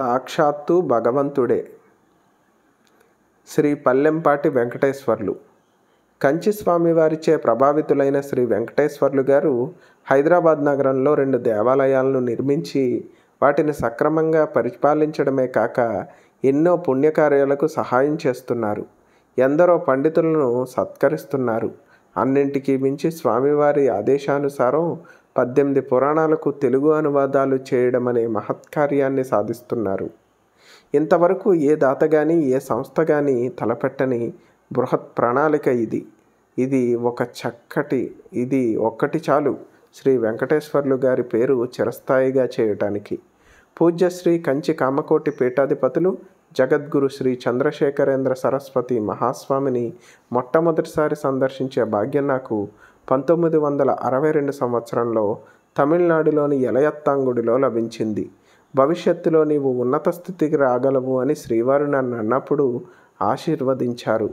సాక్షాత్తు భగవంతుడే శ్రీ పల్లెంపాటి వెంకటేశ్వర్లు కంచి వారిచే ప్రభావితులైన శ్రీ వెంకటేశ్వర్లు గారు హైదరాబాద్ నగరంలో రెండు దేవాలయాలను నిర్మించి వాటిని సక్రమంగా పరిపాలించడమే కాక ఎన్నో పుణ్యకార్యాలకు సహాయం చేస్తున్నారు ఎందరో పండితులను సత్కరిస్తున్నారు అన్నింటికీ మించి స్వామివారి ఆదేశానుసారం పద్దెనిమిది పురాణాలకు తెలుగు అనువాదాలు చేయడం అనే మహత్కార్యాన్ని సాధిస్తున్నారు ఇంతవరకు ఏ దాత కానీ ఏ సంస్థ కానీ తలపెట్టని బృహత్ ప్రణాళిక ఇది ఇది ఒక చక్కటి ఇది ఒక్కటి చాలు శ్రీ వెంకటేశ్వర్లు గారి పేరు చిరస్థాయిగా చేయటానికి పూజ్యశ్రీ కంచి కామకోటి పీఠాధిపతులు జగద్గురు శ్రీ చంద్రశేఖరేంద్ర సరస్వతి మహాస్వామిని మొట్టమొదటిసారి సందర్శించే భాగ్యం నాకు పంతొమ్మిది వందల అరవై రెండు సంవత్సరంలో తమిళనాడులోని ఎలయత్తాంగుడిలో లభించింది భవిష్యత్తులో నీవు ఉన్నత స్థితికి రాగలవు అని శ్రీవారు నన్ను అన్నప్పుడు ఆశీర్వదించారు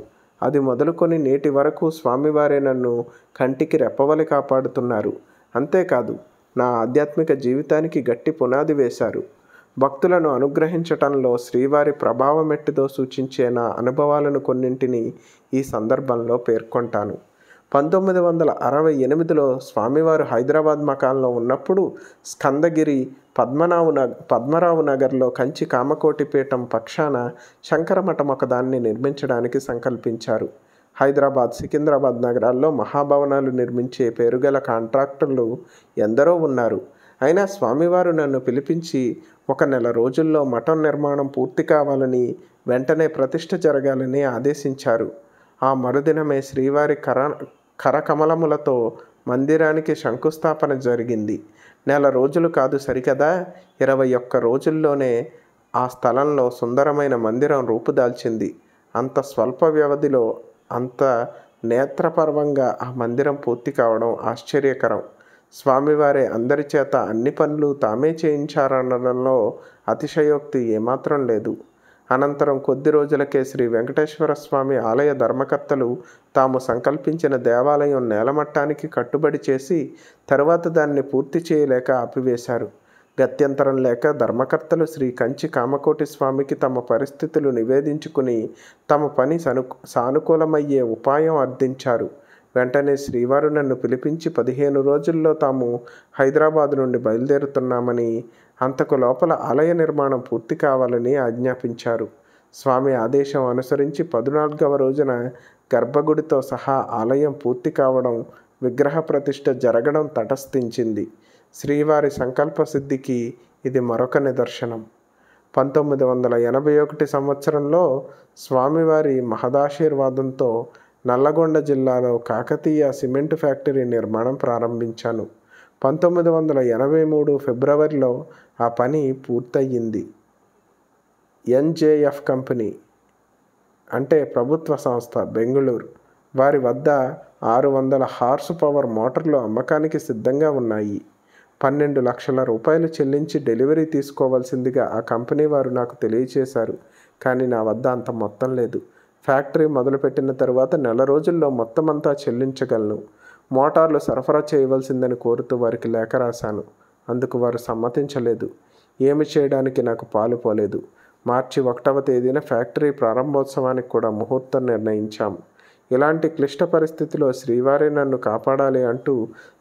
అది మొదలుకొని నేటి వరకు స్వామివారే నన్ను కంటికి రెప్పవలి కాపాడుతున్నారు అంతేకాదు నా ఆధ్యాత్మిక జీవితానికి గట్టి పునాది వేశారు భక్తులను అనుగ్రహించటంలో శ్రీవారి ప్రభావం ఎట్టిదో సూచించే నా అనుభవాలను కొన్నింటిని ఈ సందర్భంలో పేర్కొంటాను పంతొమ్మిది వందల అరవై ఎనిమిదిలో స్వామివారు హైదరాబాద్ మకాంలో ఉన్నప్పుడు స్కందగిరి పద్మనావు నగ పద్మరావు నగర్లో కంచి కామకోటిపీఠం పక్షాన శంకరమఠం ఒకదాన్ని నిర్మించడానికి సంకల్పించారు హైదరాబాద్ సికింద్రాబాద్ నగరాల్లో మహాభవనాలు నిర్మించే పేరుగల కాంట్రాక్టర్లు ఎందరో ఉన్నారు అయినా స్వామివారు నన్ను పిలిపించి ఒక నెల రోజుల్లో మఠం నిర్మాణం పూర్తి కావాలని వెంటనే ప్రతిష్ట జరగాలని ఆదేశించారు ఆ మరుదినమే శ్రీవారి కర కరకమలములతో మందిరానికి శంకుస్థాపన జరిగింది నెల రోజులు కాదు సరికదా ఇరవై ఒక్క రోజుల్లోనే ఆ స్థలంలో సుందరమైన మందిరం రూపుదాల్చింది అంత స్వల్ప వ్యవధిలో అంత నేత్రపర్వంగా ఆ మందిరం పూర్తి కావడం ఆశ్చర్యకరం స్వామివారే అందరి చేత అన్ని పనులు తామే చేయించారనడంలో అతిశయోక్తి ఏమాత్రం లేదు అనంతరం కొద్ది రోజులకే శ్రీ వెంకటేశ్వర స్వామి ఆలయ ధర్మకర్తలు తాము సంకల్పించిన దేవాలయం నేలమట్టానికి కట్టుబడి చేసి తరువాత దాన్ని పూర్తి చేయలేక ఆపివేశారు గత్యంతరం లేక ధర్మకర్తలు శ్రీ కంచి కామకోటి స్వామికి తమ పరిస్థితులు నివేదించుకుని తమ పని సను సానుకూలమయ్యే ఉపాయం అర్థించారు వెంటనే శ్రీవారు నన్ను పిలిపించి పదిహేను రోజుల్లో తాము హైదరాబాద్ నుండి బయలుదేరుతున్నామని అంతకు లోపల ఆలయ నిర్మాణం పూర్తి కావాలని ఆజ్ఞాపించారు స్వామి ఆదేశం అనుసరించి పద్నాలుగవ రోజున గర్భగుడితో సహా ఆలయం పూర్తి కావడం విగ్రహ ప్రతిష్ట జరగడం తటస్థించింది శ్రీవారి సంకల్ప సిద్ధికి ఇది మరొక నిదర్శనం పంతొమ్మిది వందల ఎనభై ఒకటి సంవత్సరంలో స్వామివారి మహదాశీర్వాదంతో నల్లగొండ జిల్లాలో కాకతీయ సిమెంట్ ఫ్యాక్టరీ నిర్మాణం ప్రారంభించాను పంతొమ్మిది వందల ఎనభై మూడు ఫిబ్రవరిలో ఆ పని పూర్తయింది ఎన్జేఎఫ్ కంపెనీ అంటే ప్రభుత్వ సంస్థ బెంగళూరు వారి వద్ద ఆరు వందల హార్స్ పవర్ మోటార్లు అమ్మకానికి సిద్ధంగా ఉన్నాయి పన్నెండు లక్షల రూపాయలు చెల్లించి డెలివరీ తీసుకోవాల్సిందిగా ఆ కంపెనీ వారు నాకు తెలియచేశారు కానీ నా వద్ద అంత మొత్తం లేదు ఫ్యాక్టరీ మొదలుపెట్టిన తర్వాత నెల రోజుల్లో మొత్తం అంతా చెల్లించగలను మోటార్లు సరఫరా చేయవలసిందని కోరుతూ వారికి లేఖ రాశాను అందుకు వారు సమ్మతించలేదు ఏమి చేయడానికి నాకు పాలు పోలేదు మార్చి ఒకటవ తేదీన ఫ్యాక్టరీ ప్రారంభోత్సవానికి కూడా ముహూర్తం నిర్ణయించాం ఇలాంటి క్లిష్ట పరిస్థితిలో శ్రీవారి నన్ను కాపాడాలి అంటూ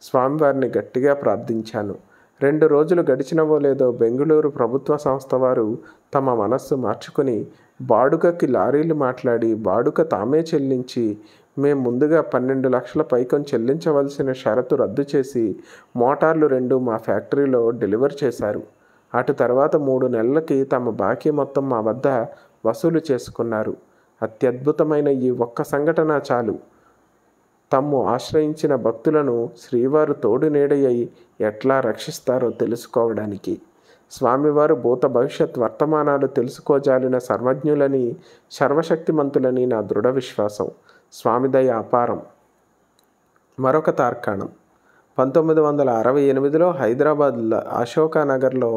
స్వామివారిని గట్టిగా ప్రార్థించాను రెండు రోజులు గడిచినవో లేదో బెంగళూరు ప్రభుత్వ సంస్థ వారు తమ మనస్సు మార్చుకుని బాడుగకి లారీలు మాట్లాడి బాడుగ తామే చెల్లించి మేము ముందుగా పన్నెండు లక్షల పైకం చెల్లించవలసిన షరతు రద్దు చేసి మోటార్లు రెండు మా ఫ్యాక్టరీలో డెలివర్ చేశారు అటు తర్వాత మూడు నెలలకి తమ బాకీ మొత్తం మా వద్ద వసూలు చేసుకున్నారు అత్యద్భుతమైన ఈ ఒక్క సంఘటన చాలు తమ్ము ఆశ్రయించిన భక్తులను శ్రీవారు తోడు నీడయ్యి ఎట్లా రక్షిస్తారో తెలుసుకోవడానికి స్వామివారు భూత భవిష్యత్ వర్తమానాలు తెలుసుకోజాలిన సర్వజ్ఞులని సర్వశక్తిమంతులని నా దృఢ విశ్వాసం స్వామిదయ అపారం మరొక తార్కాణం పంతొమ్మిది వందల అరవై ఎనిమిదిలో హైదరాబాద్ అశోకానగర్లో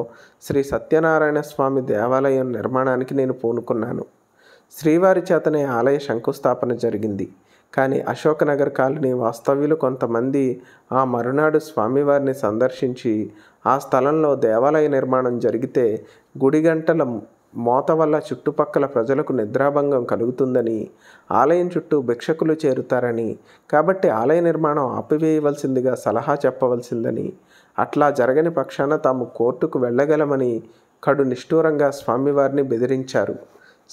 శ్రీ సత్యనారాయణ స్వామి దేవాలయం నిర్మాణానికి నేను పూనుకున్నాను శ్రీవారి చేతనే ఆలయ శంకుస్థాపన జరిగింది కానీ అశోకనగర్ కాలనీ వాస్తవ్యులు కొంతమంది ఆ మరునాడు స్వామివారిని సందర్శించి ఆ స్థలంలో దేవాలయ నిర్మాణం జరిగితే గుడి గంటల మోత వల్ల చుట్టుపక్కల ప్రజలకు నిద్రాభంగం కలుగుతుందని ఆలయం చుట్టూ భిక్షకులు చేరుతారని కాబట్టి ఆలయ నిర్మాణం ఆపివేయవలసిందిగా సలహా చెప్పవలసిందని అట్లా జరగని పక్షాన తాము కోర్టుకు వెళ్ళగలమని కడు నిష్ఠూరంగా స్వామివారిని బెదిరించారు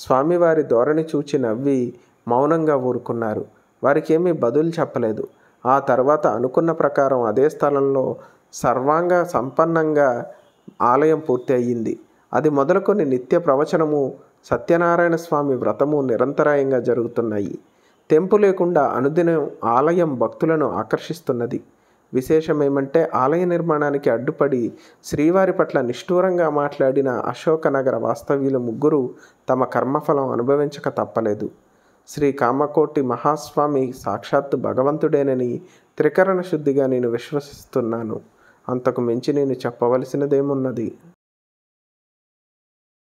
స్వామివారి ధోరణి చూచి నవ్వి మౌనంగా ఊరుకున్నారు వారికి ఏమీ బదులు చెప్పలేదు ఆ తర్వాత అనుకున్న ప్రకారం అదే స్థలంలో సర్వాంగ సంపన్నంగా ఆలయం పూర్తి అయ్యింది అది మొదలుకొని నిత్య ప్రవచనము సత్యనారాయణ స్వామి వ్రతము నిరంతరాయంగా జరుగుతున్నాయి తెంపు లేకుండా అనుదినం ఆలయం భక్తులను ఆకర్షిస్తున్నది విశేషమేమంటే ఆలయ నిర్మాణానికి అడ్డుపడి శ్రీవారి పట్ల నిష్ఠూరంగా మాట్లాడిన అశోకనగర వాస్తవ్యులు ముగ్గురు తమ కర్మఫలం అనుభవించక తప్పలేదు శ్రీ కామకోటి మహాస్వామి సాక్షాత్తు భగవంతుడేనని త్రికరణ శుద్ధిగా నేను విశ్వసిస్తున్నాను అంతకు మించి నేను చెప్పవలసినదేమున్నది